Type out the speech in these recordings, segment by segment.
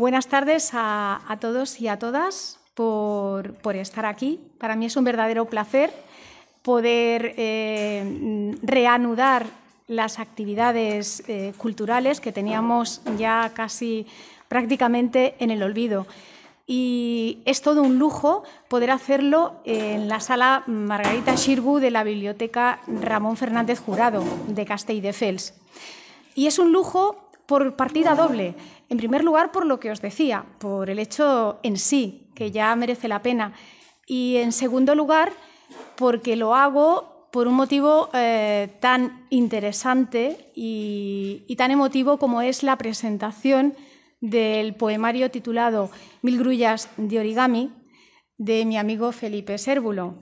Buenas tardes a, todos y a todas por, estar aquí. Para mí es un verdadero placer poder eh, reanudar las actividades eh, culturales que teníamos ya casi prácticamente en el olvido. Y es todo un lujo poder hacerlo en la sala Margarita Shirbu de la Biblioteca Ramón Fernández Jurado de Castell de Fels. Y es un lujo por partida doble. En primer lugar, por lo que os decía, por el hecho en sí, que ya merece la pena. Y en segundo lugar, porque lo hago por un motivo eh, tan interesante y, tan emotivo como es la presentación del poemario titulado Mil grullas de origami de mi amigo Felipe Sérbulo.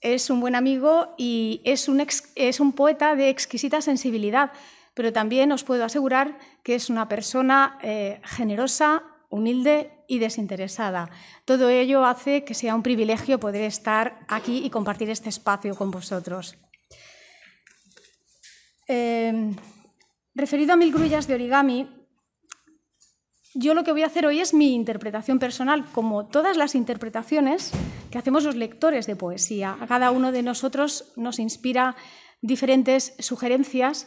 Es un buen amigo y es un, es un poeta de exquisita sensibilidad, pero también os puedo asegurar que es una persona eh, generosa, humilde y desinteresada. Todo ello hace que sea un privilegio poder estar aquí y compartir este espacio con vosotros. Em, referido a Mil Grullas de Origami, yo lo que voy a hacer hoy es mi interpretación personal, como todas las interpretaciones que hacemos los lectores de poesía. A cada uno de nosotros nos inspira diferentes sugerencias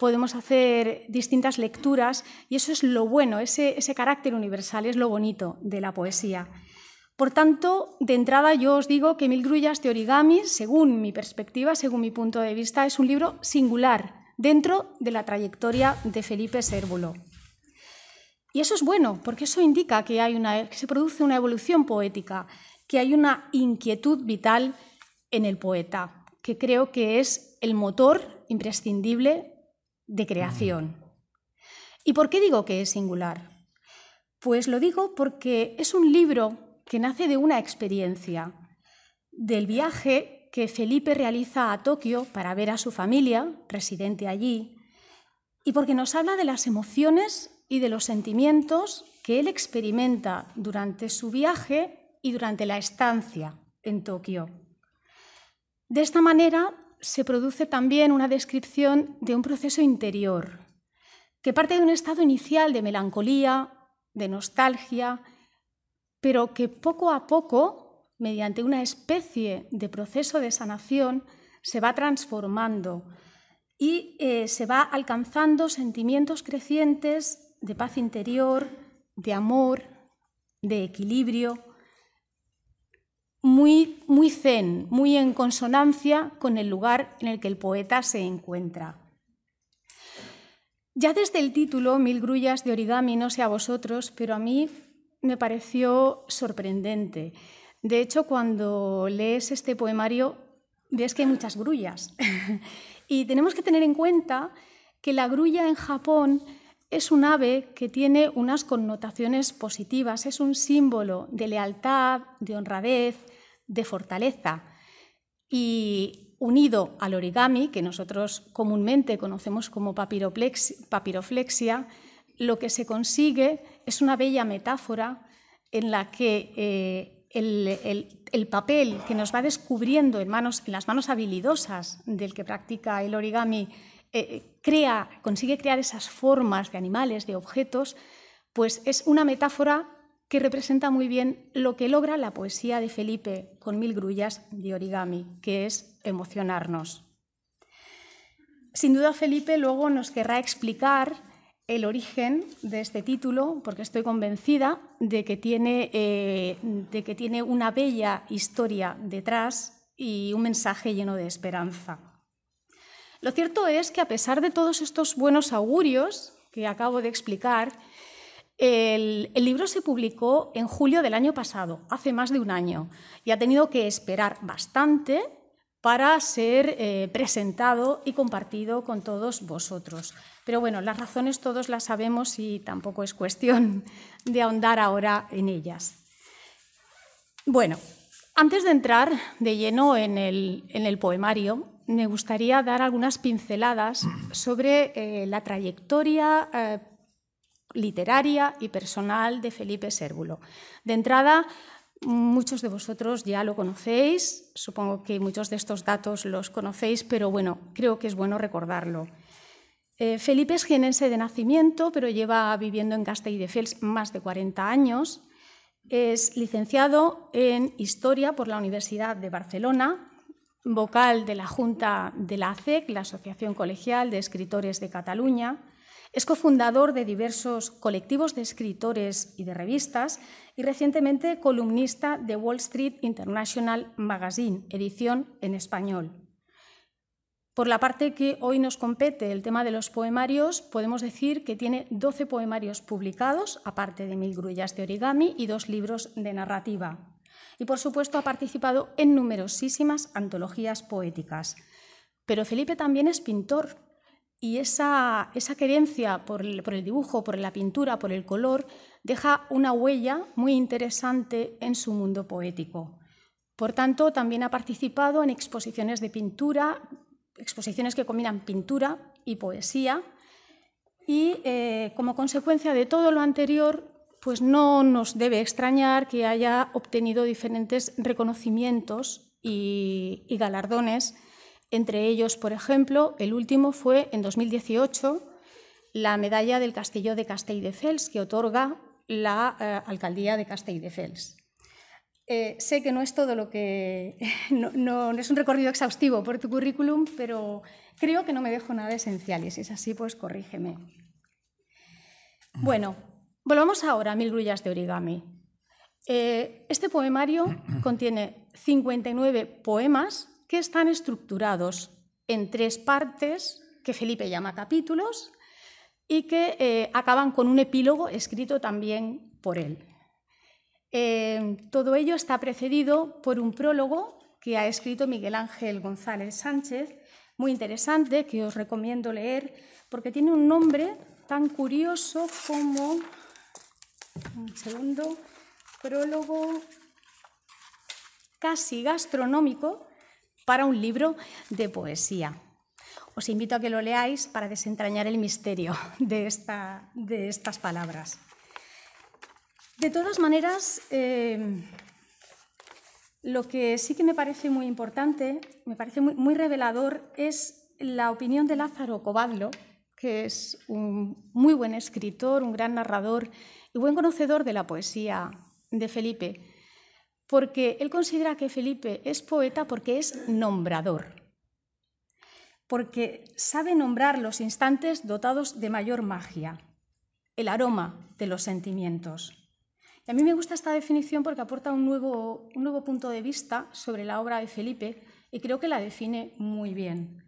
podemos hacer distintas lecturas y eso es lo bueno, ese, carácter universal es lo bonito de la poesía. Por tanto, de entrada yo os digo que Mil Grullas de Origami, según mi perspectiva, según mi punto de vista, es un libro singular dentro de la trayectoria de Felipe Sérvulo. Y eso es bueno, porque eso indica que, hay una, que se produce una evolución poética, que hay una inquietud vital en el poeta, que creo que es el motor imprescindible de creación. Mm. ¿Y por qué digo que es singular? Pues lo digo porque es un libro que nace de una experiencia, del viaje que Felipe realiza a Tokio para ver a su familia, residente allí, y porque nos habla de las emociones y de los sentimientos que él experimenta durante su viaje y durante la estancia en Tokio. De esta manera se produce también una descripción de un proceso interior que parte de un estado inicial de melancolía, de nostalgia, pero que poco a poco, mediante una especie de proceso de sanación, se va transformando y eh, se va alcanzando sentimientos crecientes de paz interior, de amor, de equilibrio, muy, muy zen, muy en consonancia con el lugar en el que el poeta se encuentra. Ya desde el título, Mil grullas de origami, no sé a vosotros, pero a mí me pareció sorprendente. De hecho, cuando lees este poemario, ves que hay muchas grullas. y tenemos que tener en cuenta que la grulla en Japón es un ave que tiene unas connotaciones positivas, es un símbolo de lealtad, de honradez, de fortaleza. Y unido al origami, que nosotros comúnmente conocemos como papiroflexia, lo que se consigue es una bella metáfora en la que eh, el, papel que nos va descubriendo en, manos, en las manos habilidosas del que practica el origami eh, crea, consigue crear esas formas de animales, de objetos, pues es una metáfora que representa muy bien lo que logra la poesía de Felipe con mil grullas de origami, que es emocionarnos. Sin duda Felipe luego nos querrá explicar el origen de este título, porque estoy convencida de que tiene, eh, de que tiene una bella historia detrás y un mensaje lleno de esperanza. Lo cierto es que a pesar de todos estos buenos augurios que acabo de explicar, el, libro se publicó en julio del año pasado, hace más de un año, y ha tenido que esperar bastante para ser eh, presentado y compartido con todos vosotros. Pero bueno, las razones todos las sabemos y tampoco es cuestión de ahondar ahora en ellas. Bueno, antes de entrar de lleno en el, poemario, me gustaría dar algunas pinceladas sobre eh, la trayectoria eh, literaria y personal de Felipe Sérvulo. De entrada, muchos de vosotros ya lo conocéis, supongo que muchos de estos datos los conocéis, pero bueno, creo que es bueno recordarlo. Eh, Felipe es genense de nacimiento, pero lleva viviendo en Fels más de 40 años. Es licenciado en Historia por la Universidad de Barcelona, vocal de la Junta de la ACEC, la Asociación Colegial de Escritores de Cataluña, es cofundador de diversos colectivos de escritores y de revistas y recientemente columnista de Wall Street International Magazine, edición en español. Por la parte que hoy nos compete, el tema de los poemarios, podemos decir que tiene 12 poemarios publicados, aparte de Mil grullas de origami y dos libros de narrativa. Y por supuesto ha participado en numerosísimas antologías poéticas. Pero Felipe también es pintor y esa, esa querencia por el, dibujo, por la pintura, por el color, deja una huella muy interesante en su mundo poético. Por tanto, también ha participado en exposiciones de pintura, exposiciones que combinan pintura y poesía. Y eh, como consecuencia de todo lo anterior, pues no nos debe extrañar que haya obtenido diferentes reconocimientos y galardones entre ellos, por ejemplo, el último fue en 2018 la medalla del Castillo de de Fels que otorga la eh, alcaldía de de Fels. Eh, sé que no es todo lo que. No, es un recorrido exhaustivo por tu currículum, pero creo que no me dejo nada esencial y si es así, pues corrígeme. Bueno, volvamos ahora a Mil Grullas de Origami. Eh, este poemario contiene 59 poemas que están estructurados en tres partes que Felipe llama capítulos y que eh, acaban con un epílogo escrito también por él. Eh, todo ello está precedido por un prólogo que ha escrito Miguel Ángel González Sánchez, muy interesante, que os recomiendo leer, porque tiene un nombre tan curioso como, un segundo, prólogo casi gastronómico para un libro de poesía. Os invito a que lo leáis para desentrañar el misterio de, estas palabras. De todas maneras, eh, lo que sí que me parece muy importante, me parece muy, muy revelador, es la opinión de Lázaro Cobadlo, que es un muy buen escritor, un gran narrador y buen conocedor de la poesía de Felipe porque él considera que Felipe es poeta porque es nombrador, porque sabe nombrar los instantes dotados de mayor magia, el aroma de los sentimientos. Y a mí me gusta esta definición porque aporta un nuevo, un nuevo punto de vista sobre la obra de Felipe y creo que la define muy bien.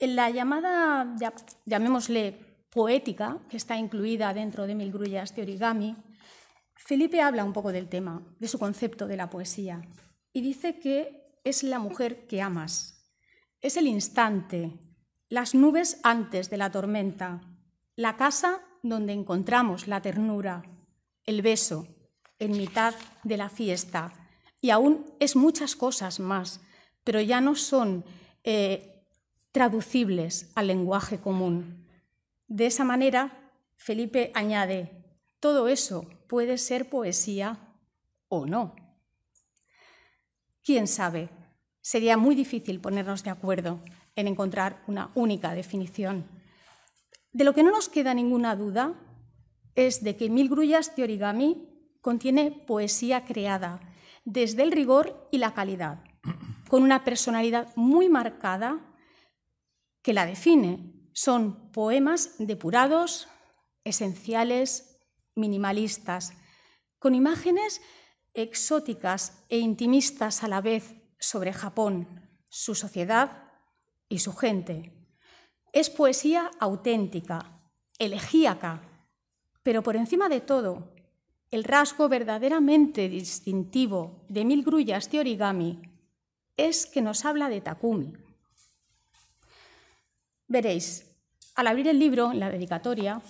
En la llamada, llamémosle poética, que está incluida dentro de Mil Grullas de Origami, Felipe habla un poco del tema, de su concepto de la poesía, y dice que es la mujer que amas, es el instante, las nubes antes de la tormenta, la casa donde encontramos la ternura, el beso en mitad de la fiesta, y aún es muchas cosas más, pero ya no son eh, traducibles al lenguaje común. De esa manera, Felipe añade, todo eso puede ser poesía o no. ¿Quién sabe? Sería muy difícil ponernos de acuerdo en encontrar una única definición. De lo que no nos queda ninguna duda es de que Mil Grullas de Origami contiene poesía creada desde el rigor y la calidad, con una personalidad muy marcada que la define. Son poemas depurados, esenciales, minimalistas, con imágenes exóticas e intimistas a la vez sobre Japón, su sociedad y su gente. Es poesía auténtica, elegíaca, pero por encima de todo, el rasgo verdaderamente distintivo de Mil Grullas de Origami es que nos habla de Takumi. Veréis, al abrir el libro, la dedicatoria,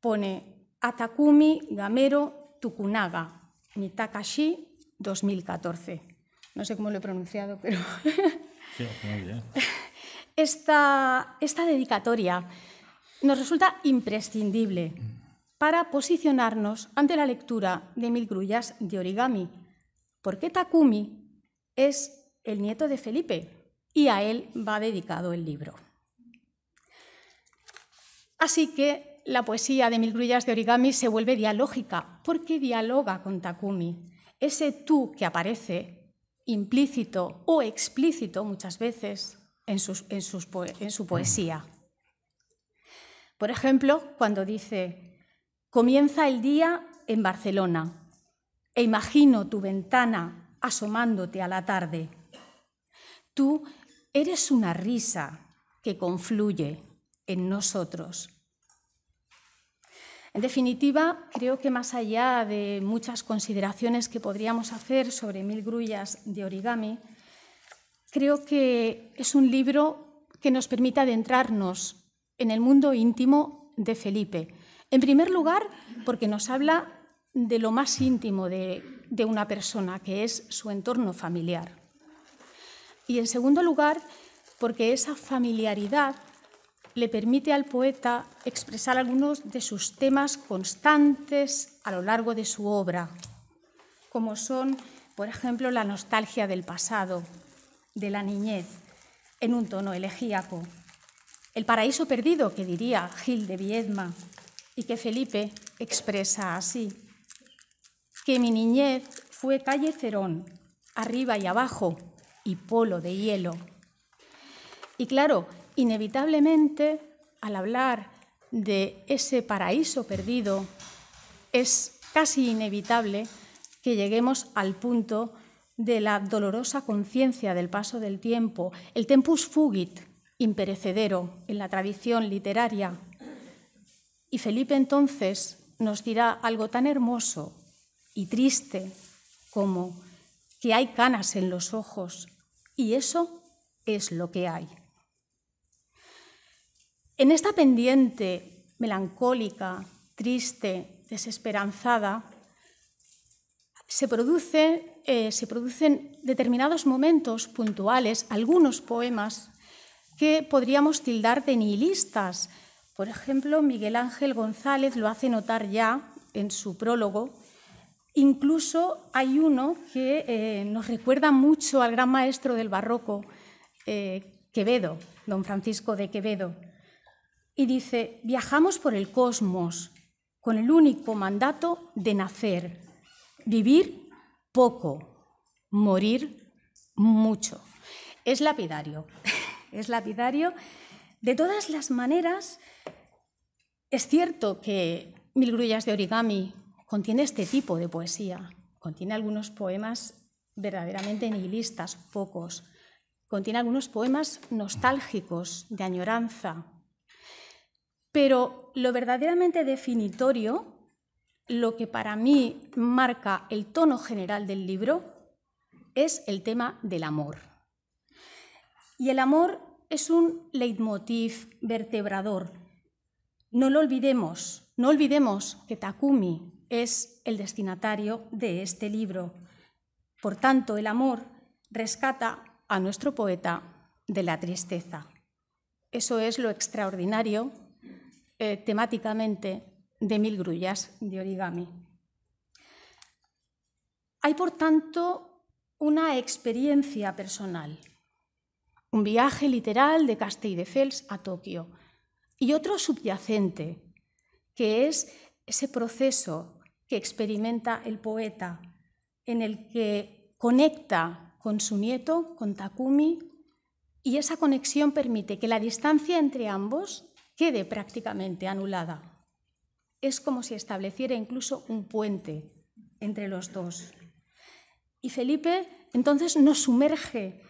pone Atakumi Gamero Tukunaga, Mitakashi, 2014. No sé cómo lo he pronunciado, pero... Esta, esta dedicatoria nos resulta imprescindible para posicionarnos ante la lectura de Mil Grullas de Origami, porque Takumi es el nieto de Felipe y a él va dedicado el libro. Así que la poesía de Mil Grullas de Origami se vuelve dialógica porque dialoga con Takumi. Ese tú que aparece, implícito o explícito muchas veces, en, en su poesía. Por ejemplo, cuando dice, comienza el día en Barcelona e imagino tu ventana asomándote a la tarde. Tú eres una risa que confluye en nosotros en definitiva, creo que más allá de muchas consideraciones que podríamos hacer sobre mil grullas de origami, creo que es un libro que nos permite adentrarnos en el mundo íntimo de Felipe. En primer lugar, porque nos habla de lo más íntimo de, una persona, que es su entorno familiar. Y en segundo lugar, porque esa familiaridad le permite al poeta expresar algunos de sus temas constantes a lo largo de su obra, como son, por ejemplo, la nostalgia del pasado, de la niñez, en un tono elegíaco, el paraíso perdido que diría Gil de Viedma y que Felipe expresa así, que mi niñez fue calle Cerón, arriba y abajo, y polo de hielo. Y claro, inevitablemente, al hablar de ese paraíso perdido, es casi inevitable que lleguemos al punto de la dolorosa conciencia del paso del tiempo, el tempus fugit, imperecedero en la tradición literaria. Y Felipe entonces nos dirá algo tan hermoso y triste como que hay canas en los ojos y eso es lo que hay. En esta pendiente melancólica, triste, desesperanzada, eh, se, producen determinados momentos puntuales, algunos poemas que podríamos tildar de nihilistas. Por ejemplo, Miguel Ángel González lo hace notar ya en su prólogo. Incluso hay uno que eh, nos recuerda mucho al gran maestro del barroco, eh, Quevedo, don Francisco de Quevedo y dice, viajamos por el cosmos con el único mandato de nacer, vivir poco, morir mucho. Es lapidario, es lapidario. De todas las maneras, es cierto que Mil Grullas de Origami contiene este tipo de poesía, contiene algunos poemas verdaderamente nihilistas, pocos, contiene algunos poemas nostálgicos, de añoranza, pero lo verdaderamente definitorio, lo que para mí marca el tono general del libro, es el tema del amor. Y el amor es un leitmotiv vertebrador. No lo olvidemos, no olvidemos que Takumi es el destinatario de este libro. Por tanto, el amor rescata a nuestro poeta de la tristeza. Eso es lo extraordinario eh, temáticamente de mil grullas de origami. Hay, por tanto, una experiencia personal, un viaje literal de Fels a Tokio y otro subyacente, que es ese proceso que experimenta el poeta en el que conecta con su nieto, con Takumi, y esa conexión permite que la distancia entre ambos quede prácticamente anulada. Es como si estableciera incluso un puente entre los dos. Y Felipe entonces nos sumerge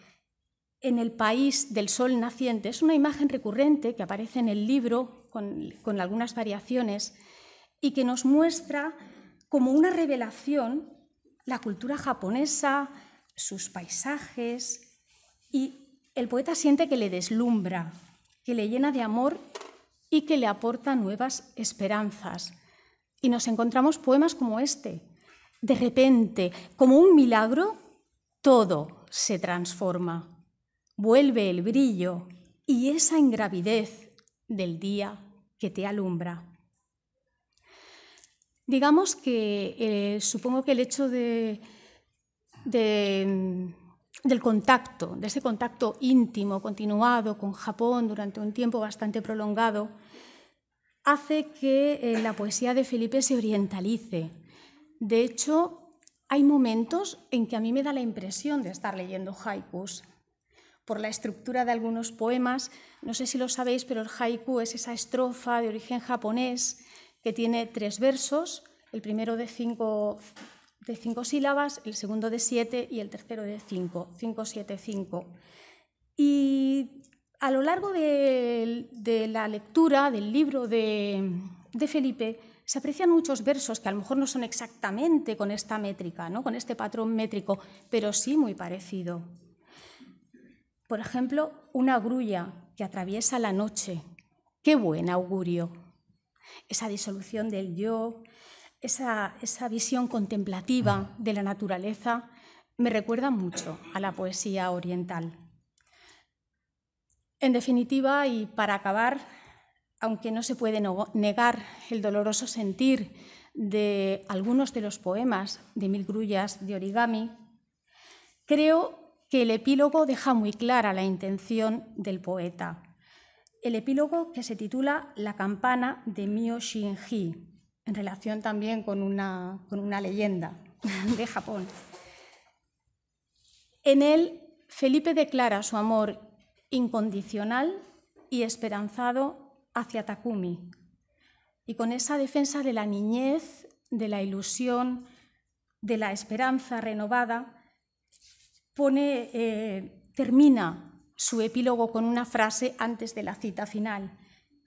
en el país del sol naciente. Es una imagen recurrente que aparece en el libro con, con algunas variaciones y que nos muestra como una revelación la cultura japonesa, sus paisajes, y el poeta siente que le deslumbra, que le llena de amor y que le aporta nuevas esperanzas. Y nos encontramos poemas como este. De repente, como un milagro, todo se transforma. Vuelve el brillo y esa ingravidez del día que te alumbra. Digamos que eh, supongo que el hecho de del contacto, de ese contacto íntimo, continuado con Japón durante un tiempo bastante prolongado, hace que eh, la poesía de Felipe se orientalice. De hecho, hay momentos en que a mí me da la impresión de estar leyendo haikus. Por la estructura de algunos poemas, no sé si lo sabéis, pero el haiku es esa estrofa de origen japonés que tiene tres versos, el primero de cinco de cinco sílabas, el segundo de siete y el tercero de cinco, cinco, siete, cinco. Y a lo largo de, la lectura del libro de, Felipe se aprecian muchos versos que a lo mejor no son exactamente con esta métrica, ¿no? con este patrón métrico, pero sí muy parecido. Por ejemplo, una grulla que atraviesa la noche. Qué buen augurio. Esa disolución del yo, esa, visión contemplativa de la naturaleza me recuerda mucho a la poesía oriental. En definitiva, y para acabar, aunque no se puede negar el doloroso sentir de algunos de los poemas de Mil Grullas de Origami, creo que el epílogo deja muy clara la intención del poeta. El epílogo que se titula La campana de Mio Shinji en relación también con una, con una leyenda de Japón. En él, Felipe declara su amor incondicional y esperanzado hacia Takumi, y con esa defensa de la niñez, de la ilusión, de la esperanza renovada, pone, eh, termina su epílogo con una frase antes de la cita final,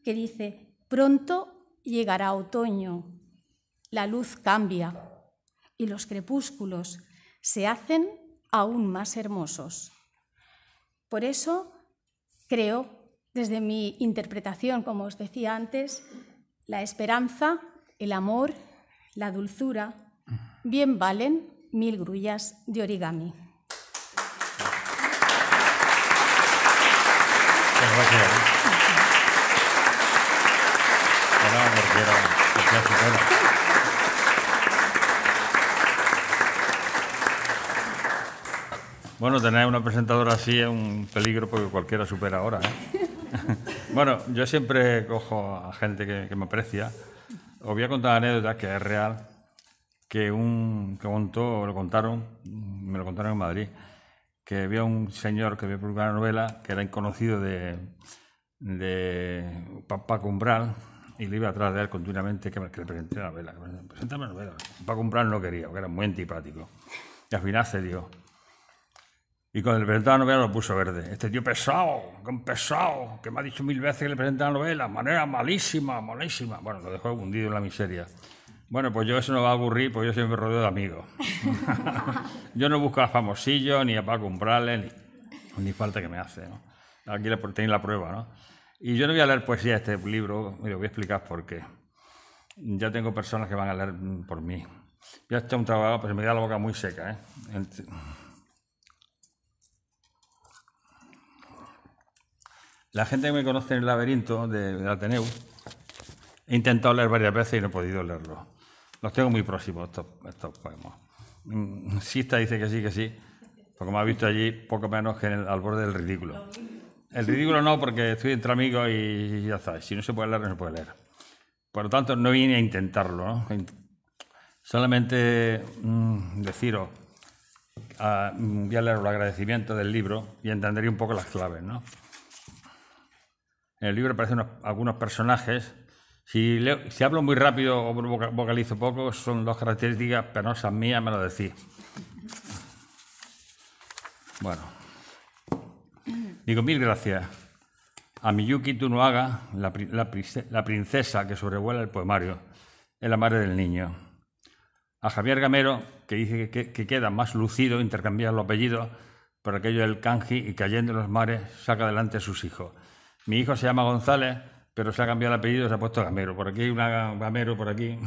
que dice, pronto Llegará otoño, la luz cambia y los crepúsculos se hacen aún más hermosos. Por eso creo, desde mi interpretación, como os decía antes, la esperanza, el amor, la dulzura, bien valen mil grullas de origami. Bueno, tener una presentadora así es un peligro porque cualquiera supera ahora. ¿eh? bueno, yo siempre cojo a gente que, me aprecia. Os voy a contar anécdotas que es real, que un que contó, lo contaron, me lo contaron en Madrid, que había un señor que había publicado una novela que era conocido de, de Papá Cumbral, y le iba atrás de él continuamente que, que le presenté la novela. Preséntame la novela. Para comprar no quería, porque era muy antipático. Y al final dio. Y cuando le presentaba la novela lo puso verde. Este tío pesado, con pesado, que me ha dicho mil veces que le presentara la novela, manera malísima, malísima. Bueno, lo dejó hundido en la miseria. Bueno, pues yo eso no va a aburrir, porque yo siempre rodeo de amigos. yo no busco a famosillos, ni a para comprarle ni, falta que me hace. ¿no? Aquí tenéis la prueba, ¿no? Y yo no voy a leer poesía de este libro, y voy a explicar por qué. Ya tengo personas que van a leer por mí. Ya está un trabajo, pero pues me da la boca muy seca. ¿eh? La gente que me conoce en el laberinto de, de Ateneu, he intentado leer varias veces y no he podido leerlo. Los tengo muy próximos estos, estos poemas. Mm, Sista dice que sí, que sí, porque me ha visto allí poco menos que al borde del ridículo. El ridículo no, porque estoy entre amigos y ya sabes, Si no se puede leer, no se puede leer. Por lo tanto, no vine a intentarlo. Solamente mm, deciros, a, ah, mm, voy a leer el agradecimiento del libro y entenderé un poco las claves. ¿no? En el libro aparecen algunos personajes. Si, si, hablo muy rápido o vocalizo poco, son dos características penosas mías, me lo decís. Bueno. Digo, mil gracias. A Miyuki Tunoaga, la, la princesa que sobrevuela el poemario, es la madre del niño. A Javier Gamero, que dice que, queda más lucido intercambiar los apellidos por aquello del kanji y cayendo en los mares saca adelante a sus hijos. Mi hijo se llama González, pero se ha cambiado el apellido y se ha puesto Gamero. Por aquí hay una Gamero, por aquí,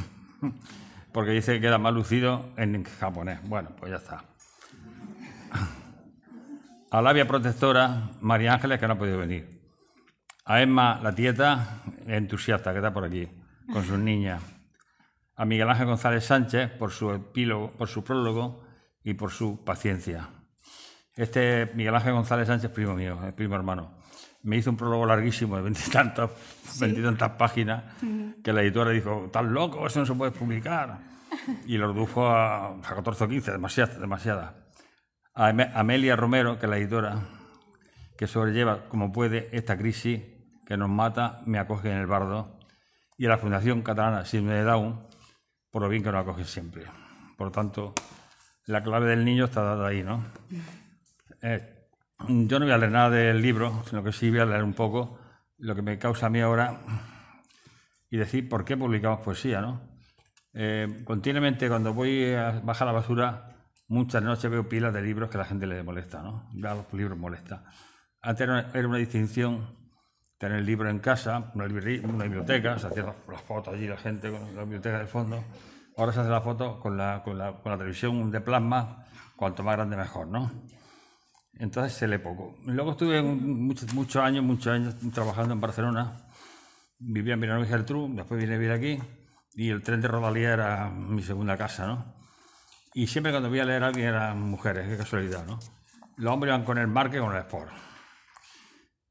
porque dice que queda más lucido en japonés. Bueno, pues ya está a la Labia Protectora, María Ángeles, que no ha podido venir. A Emma, la tieta, entusiasta, que está por aquí, con sus niñas. A Miguel Ángel González Sánchez por su epílogo, por su prólogo y por su paciencia. Este Miguel Ángel González Sánchez, primo mío, es primo hermano, me hizo un prólogo larguísimo de veintitantas páginas que la editora dijo, estás loco, eso no se puede publicar. Y lo redujo a, 14 o 15, demasiadas demasiada a Amelia Romero, que es la editora que sobrelleva como puede esta crisis que nos mata, me acoge en el bardo, y a la Fundación Catalana Síndrome de Down, por lo bien que nos acoge siempre. Por tanto, la clave del niño está dada ahí, ¿no? Eh, yo no voy a leer nada del libro, sino que sí voy a leer un poco lo que me causa a mí ahora y decir por qué publicamos poesía, ¿no? Eh, continuamente cuando voy a bajar la basura Muchas noches veo pilas de libros que a la gente le molesta, ¿no? Los libros molesta. Antes era una distinción tener el libro en casa, una, biblioteca, se hacían las fotos allí la gente con la biblioteca de fondo. Ahora se hace la foto con la, con la, televisión de plasma, cuanto más grande mejor, ¿no? Entonces se lee poco. Luego estuve muchos, muchos años, muchos años trabajando en Barcelona. Vivía en Villanueva y Gertrú, después vine a vivir aquí y el tren de Rodalía era mi segunda casa, ¿no? Y siempre cuando voy a leer a alguien eran mujeres, qué casualidad, ¿no? Los hombres van con el mar que con el sport.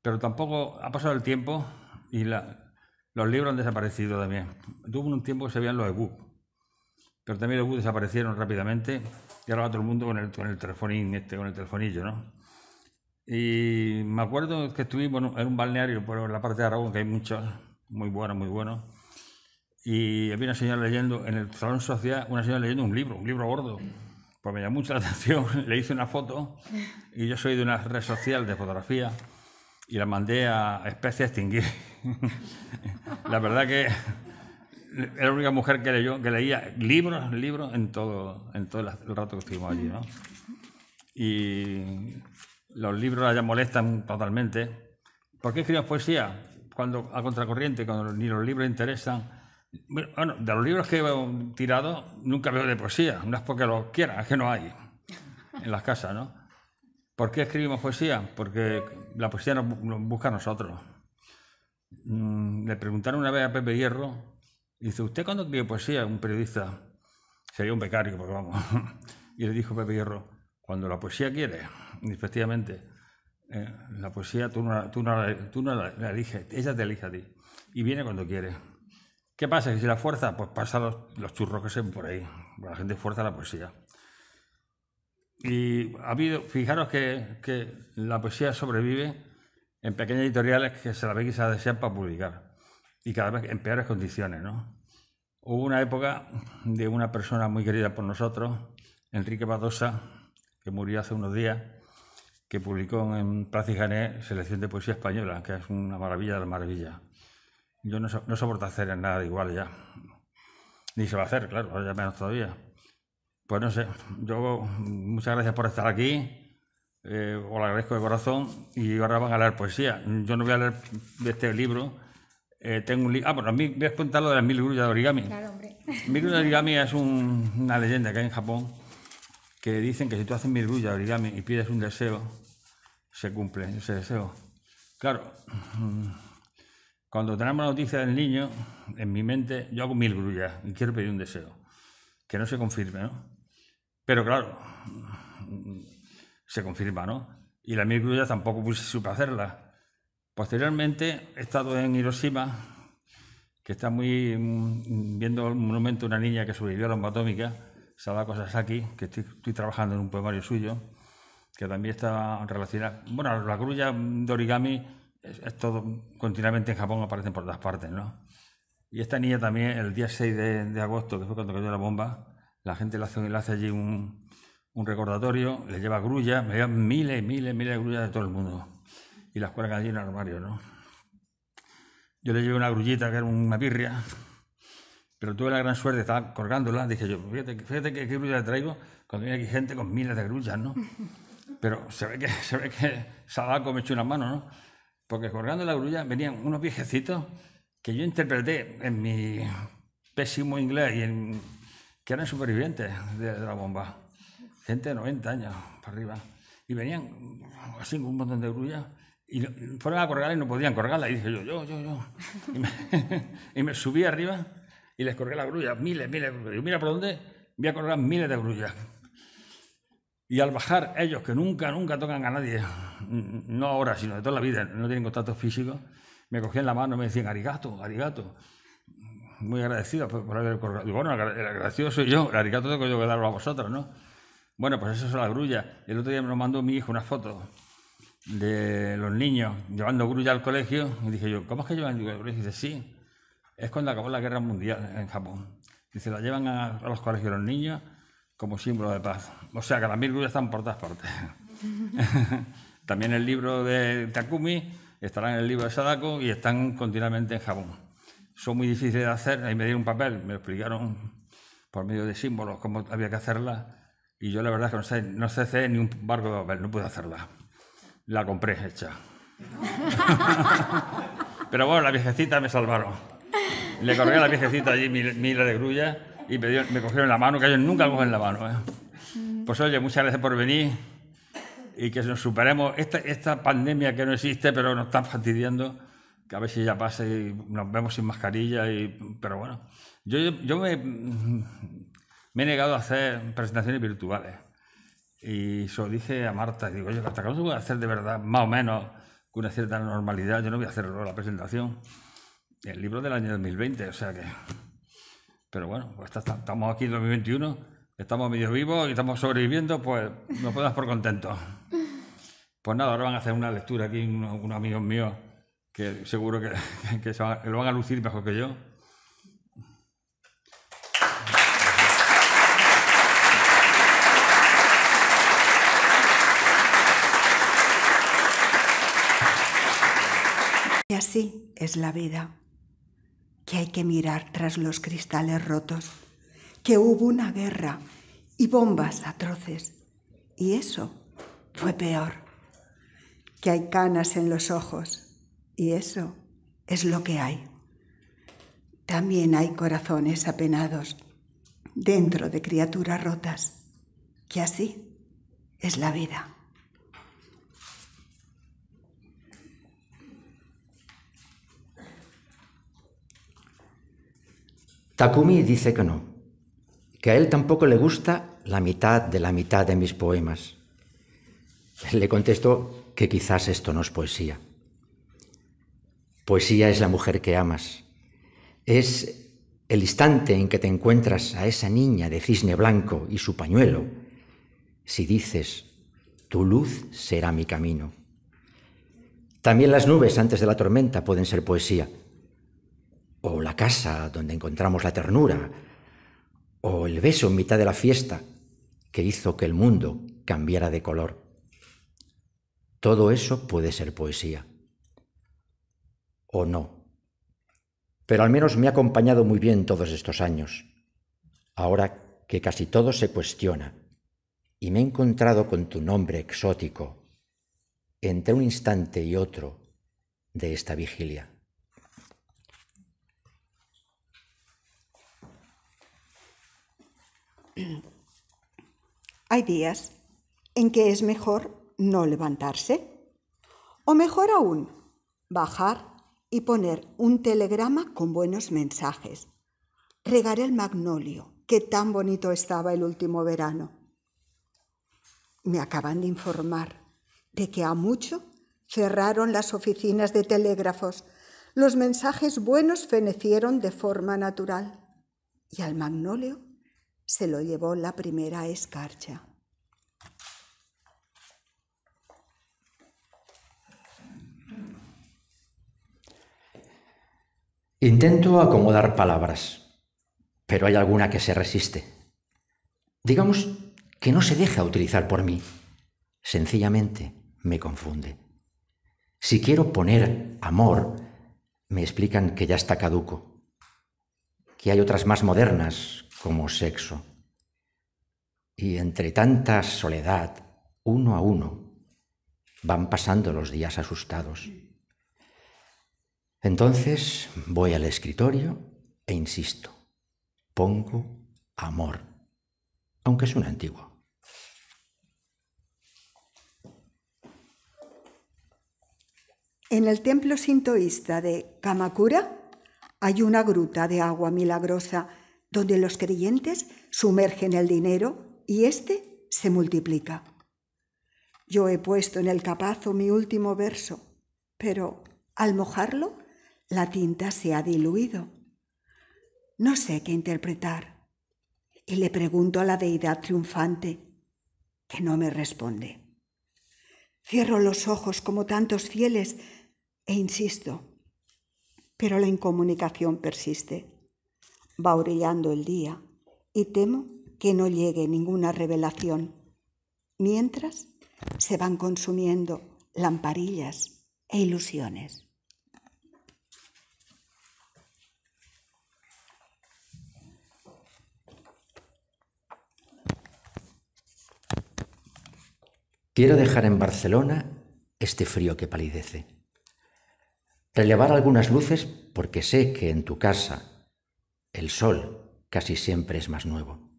Pero tampoco ha pasado el tiempo y los libros han desaparecido también. Tuvo un tiempo que se veían los ebook pero también los ebook desaparecieron rápidamente y ahora todo el mundo con el, con el telefonín, este, con el telefonillo, ¿no? Y me acuerdo que estuvimos en un balneario por la parte de Aragón, que hay muchos, muy buenos, muy buenos y había una señora leyendo, en el salón social, una señora leyendo un libro, un libro gordo. Pues me llamó mucho la atención, le hice una foto y yo soy de una red social de fotografía y la mandé a especie extinguir. la verdad que era la única mujer que, leyó, que leía libros, libros en todo, en todo el rato que estuvimos allí. Y los libros la molestan totalmente. ¿Por qué escribimos poesía? Cuando a contracorriente, cuando ni los libros interesan, bueno, de los libros que he tirado, nunca veo de poesía. No es porque lo quiera, es que no hay en las casas, ¿no? ¿Por qué escribimos poesía? Porque la poesía nos busca a nosotros. Mm, le preguntaron una vez a Pepe Hierro, dice, ¿usted cuando escribe poesía? Un periodista, sería un becario, porque vamos. Y le dijo Pepe Hierro, cuando la poesía quiere, efectivamente. Eh, la poesía tú no, la, la eliges, ella te elige a ti. Y viene cuando quiere. ¿Qué pasa? Que si la fuerza, pues pasa los, churros que se ven por ahí. La gente fuerza la poesía. Y ha habido, fijaros que, que la poesía sobrevive en pequeñas editoriales que se la ve y se la desean para publicar. Y cada vez en peores condiciones, ¿no? Hubo una época de una persona muy querida por nosotros, Enrique Badosa, que murió hace unos días, que publicó en Plaza y Jané Selección de Poesía Española, que es una maravilla de la maravilla. Yo no, no soporto hacer nada igual ya. Ni se va a hacer, claro, ya menos todavía. Pues no sé, yo muchas gracias por estar aquí. Eh, os lo agradezco de corazón. Y ahora van a leer poesía. Yo no voy a leer de este libro. Eh, tengo un libro... ah, bueno, a mí voy a contar lo de las mil grullas de origami. Claro, hombre. Mil grullas de origami es una leyenda que hay en Japón que dicen que si tú haces mil grullas de origami y pides un deseo, se cumple ese deseo. Claro. Mm, cuando tenemos la noticia del niño, en mi mente, yo hago mil grullas y quiero pedir un deseo. Que no se confirme, ¿no? Pero claro, se confirma, ¿no? Y la mil grullas tampoco puse, supe hacerla. Posteriormente, he estado en Hiroshima, que está muy mm, viendo el monumento de una niña que sobrevivió a la bomba atómica, cosas Sasaki, que estoy, estoy, trabajando en un poemario suyo, que también está relacionado. Bueno, la grulla de origami es, todo continuamente en Japón aparecen por todas partes, ¿no? Y esta niña también, el día 6 de, agosto, que fue cuando cayó la bomba, la gente le hace, hace allí un, un, recordatorio, le lleva grullas, me llevan miles, y miles, y miles de grullas de todo el mundo. Y las cuelgan allí en el armario, ¿no? Yo le llevé una grullita que era una birria, pero tuve la gran suerte, estaba colgándola, dije yo, fíjate, qué, grulla le traigo, cuando viene aquí gente con miles de grullas, ¿no? Pero se ve que, se ve que Sadako me echó una mano, ¿no? porque colgando la grulla venían unos viejecitos que yo interpreté en mi pésimo inglés y que eran supervivientes de, la bomba. Gente de 90 años para arriba. Y venían así con un montón de grullas y fueron a colgarla y no podían colgarla. Y yo, yo, yo, yo. Y me, subí arriba y les colgué la grulla, miles, miles de Mira por dónde voy a colgar miles de grullas. Y al bajar ellos, que nunca, nunca tocan a nadie, no ahora, sino de toda la vida, no tienen contacto físico, me cogían la mano y me decían, arigato, arigato. Muy agradecido por, haber corrido. Bueno, el agradecido soy yo, el arigato tengo yo que darlo a vosotros, ¿no? Bueno, pues eso es la grulla. El otro día me lo mandó mi hijo una foto de los niños llevando grulla al colegio. Y dije yo, ¿cómo es que llevan grulla Y dice, sí, es cuando acabó la guerra mundial en Japón. Dice, la llevan a, a los colegios los niños como símbolo de paz. O sea que las mil grullas están por todas partes. También el libro de Takumi, estará en el libro de Sadako y están continuamente en jabón. Son muy difíciles de hacer, ahí me dieron un papel, me explicaron por medio de símbolos cómo había que hacerla y yo la verdad que no sé, no sé hacer ni un barco de papel, no pude hacerla. La compré hecha. Pero bueno, la viejecita me salvaron. Le colgué a la viejecita allí mil de grullas y me, cogieron la mano, que ellos nunca cogen la mano. ¿eh? Pues oye, muchas gracias por venir y que nos superemos esta, esta pandemia que no existe, pero nos están fastidiando, que a ver si ya pasa y nos vemos sin mascarilla, y, pero bueno. Yo, yo me, he negado a hacer presentaciones virtuales y se lo dije a Marta, digo, oye, ¿hasta cuándo se a hacer de verdad, más o menos, con una cierta normalidad? Yo no voy a hacer la presentación. El libro del año 2020, o sea que... Pero bueno, pues estamos aquí en 2021, estamos medio vivos y estamos sobreviviendo, pues nos podemos por contento. Pues nada, ahora van a hacer una lectura aquí unos, amigos míos que seguro que lo van a lucir mejor que yo. Y así es la vida que hay que mirar tras los cristales rotos, que hubo una guerra y bombas atroces, y eso fue peor, que hay canas en los ojos, y eso es lo que hay. También hay corazones apenados dentro de criaturas rotas, que así es la vida. Takumi dice que no, que a él tampoco le gusta la mitad de la mitad de mis poemas. Le contesto que quizás esto no es poesía. Poesía es la mujer que amas. Es el instante en que te encuentras a esa niña de cisne blanco y su pañuelo. Si dices, tu luz será mi camino. También las nubes antes de la tormenta pueden ser poesía o la casa donde encontramos la ternura, o el beso en mitad de la fiesta que hizo que el mundo cambiara de color. Todo eso puede ser poesía. O no. Pero al menos me ha acompañado muy bien todos estos años, ahora que casi todo se cuestiona, y me he encontrado con tu nombre exótico entre un instante y otro de esta vigilia. Hay días en que es mejor no levantarse o mejor aún, bajar y poner un telegrama con buenos mensajes. Regar el magnolio, que tan bonito estaba el último verano. Me acaban de informar de que a mucho cerraron las oficinas de telégrafos. Los mensajes buenos fenecieron de forma natural y al magnolio se lo llevó la primera escarcha. Intento acomodar palabras, pero hay alguna que se resiste. Digamos que no se deja utilizar por mí. Sencillamente me confunde. Si quiero poner amor, me explican que ya está caduco, que hay otras más modernas, como sexo. Y entre tanta soledad, uno a uno, van pasando los días asustados. Entonces voy al escritorio e insisto, pongo amor, aunque es un antiguo. En el templo sintoísta de Kamakura hay una gruta de agua milagrosa donde los creyentes sumergen el dinero y éste se multiplica. Yo he puesto en el capazo mi último verso, pero al mojarlo, la tinta se ha diluido. No sé qué interpretar. Y le pregunto a la deidad triunfante, que no me responde. Cierro los ojos como tantos fieles e insisto, pero la incomunicación persiste va orillando el día y temo que no llegue ninguna revelación. Mientras se van consumiendo lamparillas e ilusiones. Quiero dejar en Barcelona este frío que palidece. Relevar algunas luces porque sé que en tu casa el sol casi siempre es más nuevo.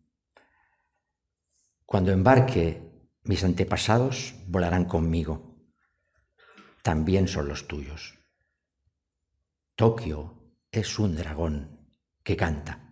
Cuando embarque, mis antepasados volarán conmigo. También son los tuyos. Tokio es un dragón que canta.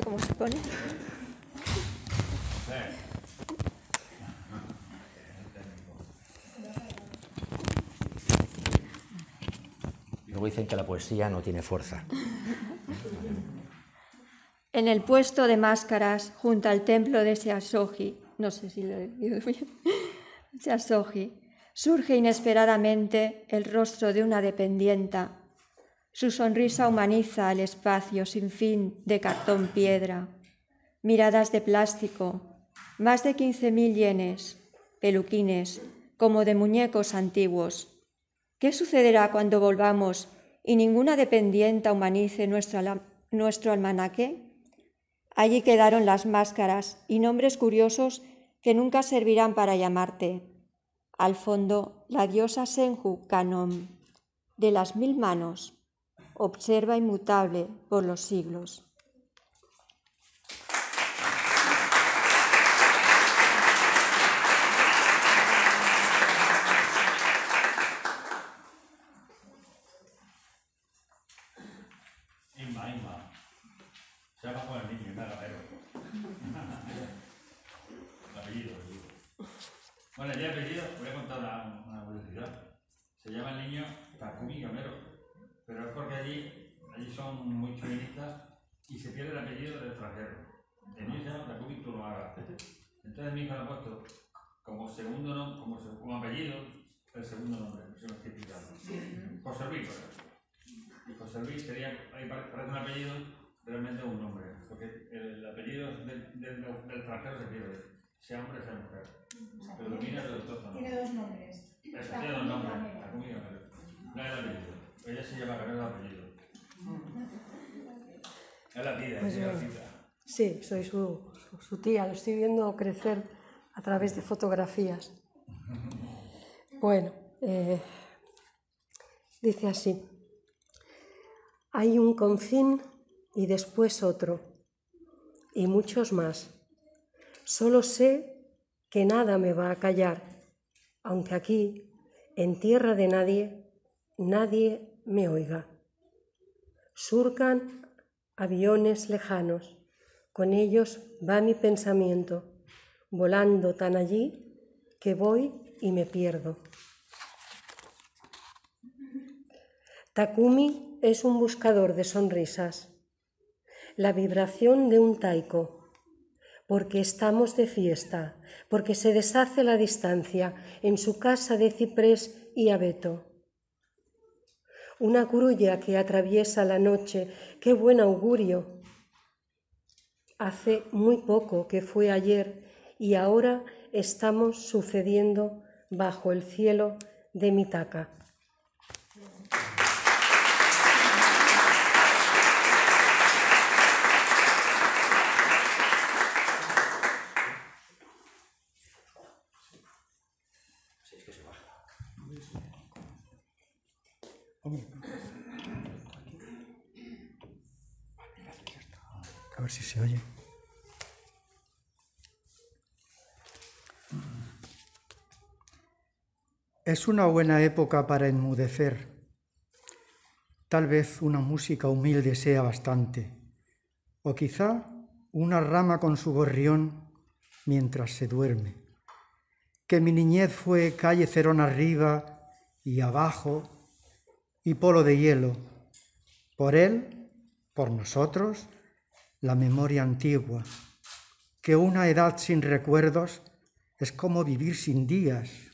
cómo se pone? Luego dicen que la poesía no tiene fuerza. En el puesto de máscaras, junto al templo de Seasoji, no sé si lo he dicho bien, surge inesperadamente el rostro de una dependienta su sonrisa humaniza el espacio sin fin de cartón piedra, miradas de plástico, más de quince mil yenes, peluquines, como de muñecos antiguos. ¿Qué sucederá cuando volvamos y ninguna dependienta humanice nuestro, almanaque? Allí quedaron las máscaras y nombres curiosos que nunca servirán para llamarte. Al fondo, la diosa Senju Kanom, de las mil manos. Observa inmutable por los siglos. En va, Se llama Juan el niño, en la gamero. Apellido, amigos. Bueno, ya apellido, voy a contar una curiosidad. Se llama el niño Takumi Gamero. Pero es porque allí, allí son muy chauvinistas y se pierde el apellido del extranjero. En Luisa, la llama tú lo Entonces mi hija lo ha puesto como segundo nombre, como, apellido, el segundo nombre, que se estoy José Luis, Y José Luis sería, ahí parece un apellido, realmente un nombre. Porque el apellido del, del, extranjero se pierde, sea hombre sea mujer. Pero domina el doctor Tiene dos nombres. Eso, tiene dos nombres. La comida, la, la, la, apellido. Ella pues se llama Carmen apellido. Es mm. la tía, pues Sí, soy su, tía, lo estoy viendo crecer a través de fotografías. Bueno, eh, dice así, hay un confín y después otro, y muchos más. Solo sé que nada me va a callar, aunque aquí, en tierra de nadie, nadie me oiga. Surcan aviones lejanos, con ellos va mi pensamiento, volando tan allí que voy y me pierdo. Takumi es un buscador de sonrisas, la vibración de un taiko, porque estamos de fiesta, porque se deshace la distancia en su casa de ciprés y abeto una grulla que atraviesa la noche. ¡Qué buen augurio! Hace muy poco que fue ayer y ahora estamos sucediendo bajo el cielo de Mitaka. Es una buena época para enmudecer. Tal vez una música humilde sea bastante, o quizá una rama con su gorrión mientras se duerme. Que mi niñez fue calle Cerón arriba y abajo y polo de hielo. Por él, por nosotros, la memoria antigua. Que una edad sin recuerdos es como vivir sin días,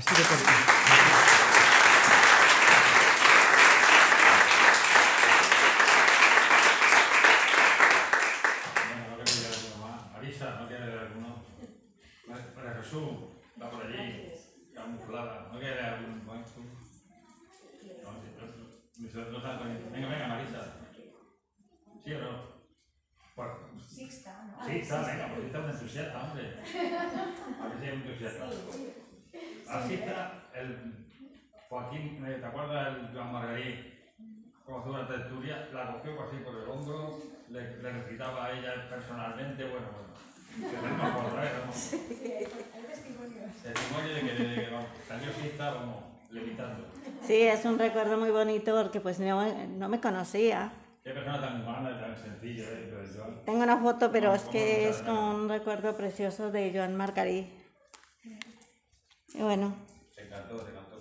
してください。Joan Margarí cogió una tertulia, la cogió pues, así por el hombro, le, recitaba a ella personalmente, bueno, bueno. Testimonio Testimonio de que vamos, sí estábamos, levitando. Sí, es un recuerdo muy bonito porque pues no, me conocía. Qué persona tan humana, tan sencilla. ¿eh? Tengo una foto, pero es que es como un recuerdo precioso de Joan Margarí. Y bueno. Se encantó, se encantó.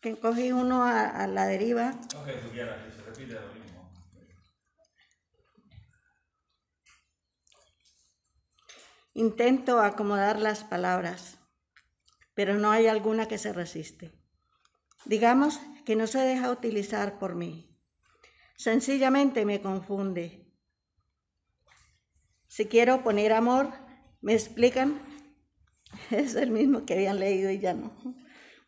que cogí uno a, la deriva. Pues se repite lo mismo. Intento acomodar las palabras, pero no hay alguna que se resiste. Digamos que no se deja utilizar por mí. Sencillamente me confunde. Si quiero poner amor, me explican, es el mismo que habían leído y ya no.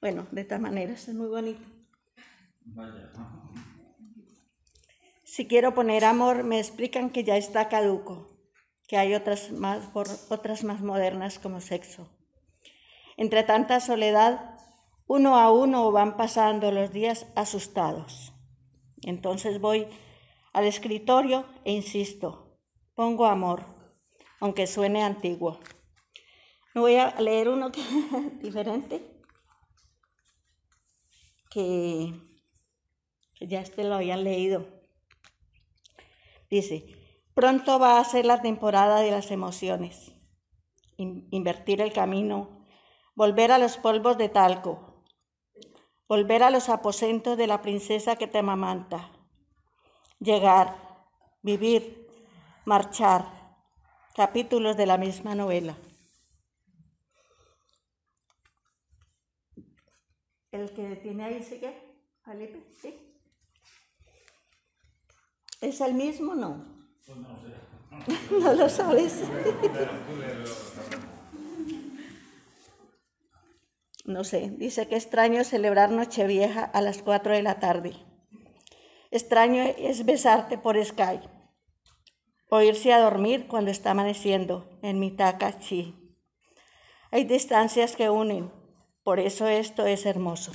Bueno, de esta manera, es muy bonito. Si quiero poner amor, me explican que ya está caduco, que hay otras más, otras más modernas como sexo. Entre tanta soledad, uno a uno van pasando los días asustados. Entonces voy al escritorio e insisto, pongo amor, aunque suene antiguo. Me voy a leer uno que diferente que, ya este lo habían leído. Dice, pronto va a ser la temporada de las emociones, invertir el camino, volver a los polvos de talco, volver a los aposentos de la princesa que te amamanta, llegar, vivir, marchar, capítulos de la misma novela. el que tiene ahí sigue, Felipe, ¿sí? ¿Es el mismo no? Pues no, no lo sabes. no sé, dice que extraño celebrar Nochevieja a las 4 de la tarde. Extraño es besarte por Skype o irse a dormir cuando está amaneciendo en Mitaka Chi. Hay distancias que unen, por eso esto es hermoso.